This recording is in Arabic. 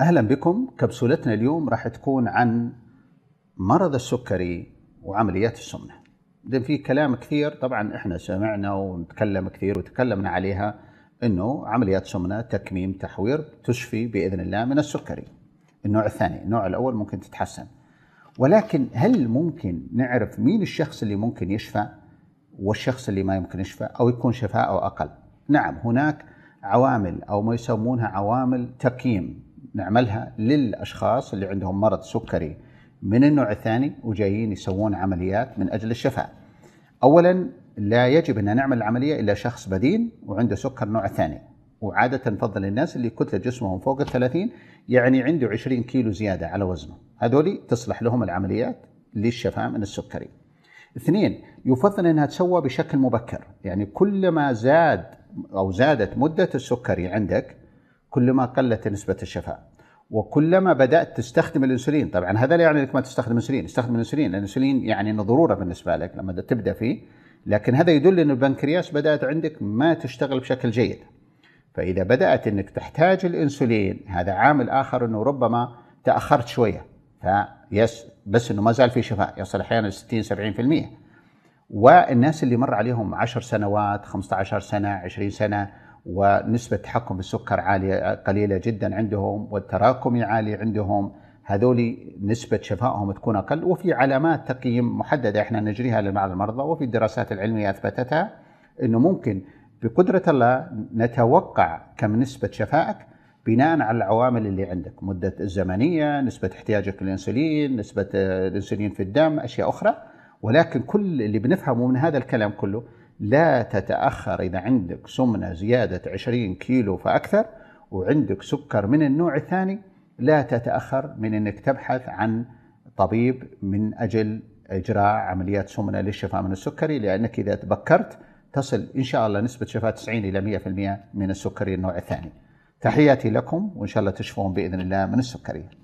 اهلا بكم كبسولتنا اليوم راح تكون عن مرض السكري وعمليات السمنه لان في كلام كثير طبعا احنا سمعنا ونتكلم كثير وتكلمنا عليها انه عمليات سمنه تكميم تحوير تشفي باذن الله من السكري النوع الثاني النوع الاول ممكن تتحسن ولكن هل ممكن نعرف مين الشخص اللي ممكن يشفى والشخص اللي ما يمكن يشفى او يكون شفاءه اقل نعم هناك عوامل او ما يسمونها عوامل تقييم نعملها للاشخاص اللي عندهم مرض سكري من النوع الثاني وجايين يسوون عمليات من اجل الشفاء. اولا لا يجب ان نعمل العمليه الا شخص بدين وعنده سكر نوع ثاني وعاده نفضل الناس اللي كتله جسمهم فوق ال 30 يعني عنده 20 كيلو زياده على وزنه، هذول تصلح لهم العمليات للشفاء من السكري. اثنين يفضل انها تسوى بشكل مبكر، يعني كلما زاد او زادت مده السكري عندك كلما قلت نسبة الشفاء وكلما بدات تستخدم الانسولين طبعا هذا لا يعني انك ما تستخدم الأنسولين استخدم الانسولين الانسولين يعني انه ضروره بالنسبه لك لما تبدا فيه لكن هذا يدل ان البنكرياس بدات عندك ما تشتغل بشكل جيد فاذا بدات انك تحتاج الانسولين هذا عامل اخر انه ربما تاخرت شويه فيس بس انه ما زال في شفاء يصل احيانا 60 70% والناس اللي مر عليهم 10 سنوات 15 سنه 20 سنه ونسبة تحكم بالسكر عالية قليلة جدا عندهم والتراكمي عالي عندهم هذول نسبة شفائهم تكون أقل وفي علامات تقييم محددة احنا نجريها لبعض المرضى وفي الدراسات العلمية أثبتتها أنه ممكن بقدرة الله نتوقع كم نسبة شفائك بناء على العوامل اللي عندك مدة الزمنية نسبة احتياجك للأنسولين نسبة الأنسولين في الدم أشياء أخرى ولكن كل اللي بنفهمه من هذا الكلام كله لا تتأخر إذا عندك سمنة زيادة 20 كيلو فأكثر وعندك سكر من النوع الثاني لا تتأخر من أنك تبحث عن طبيب من أجل إجراء عمليات سمنة للشفاء من السكري لأنك إذا تبكرت تصل إن شاء الله نسبة شفاء 90 إلى 100% من السكري النوع الثاني تحياتي لكم وإن شاء الله تشفون بإذن الله من السكري